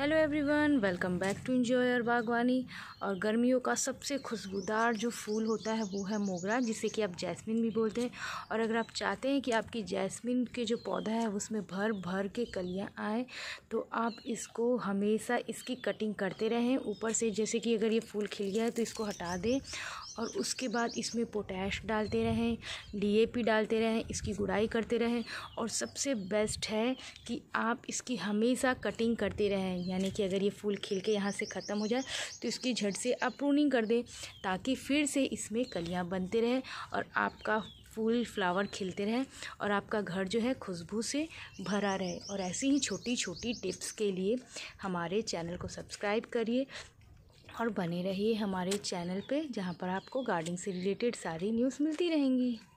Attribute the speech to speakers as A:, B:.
A: hello everyone welcome back to enjoy और बागवानी और गर्मियों का सबसे खुशबूदार जो फूल होता है वो है मोगरा जिसे कि आप जैस्मिन भी बोलते हैं और अगर आप चाहते हैं कि आपकी जैस्मिन के जो पौधा है उसमें भर भर के कलियां आए तो आप इसको हमेशा इसकी कटिंग करते रहें ऊपर से जैसे कि अगर ये फूल खिल गया है तो इसको हटा दें और उसके बाद इसमें पोटैश डालते रहें डी डालते रहें इसकी गुड़ाई करते रहें और सबसे बेस्ट है कि आप इसकी हमेशा कटिंग करते रहें यानी कि अगर ये फूल खिल के यहाँ से ख़त्म हो जाए तो इसकी झट से आप प्रूनिंग कर दें ताकि फिर से इसमें कलियाँ बनते रहे और आपका फूल फ्लावर खिलते रहे और आपका घर जो है खुशबू से भरा रहे और ऐसी ही छोटी छोटी टिप्स के लिए हमारे चैनल को सब्सक्राइब करिए और बने रहिए हमारे चैनल पे जहाँ पर आपको गार्डनिंग से रिलेटेड सारी न्यूज़ मिलती रहेंगी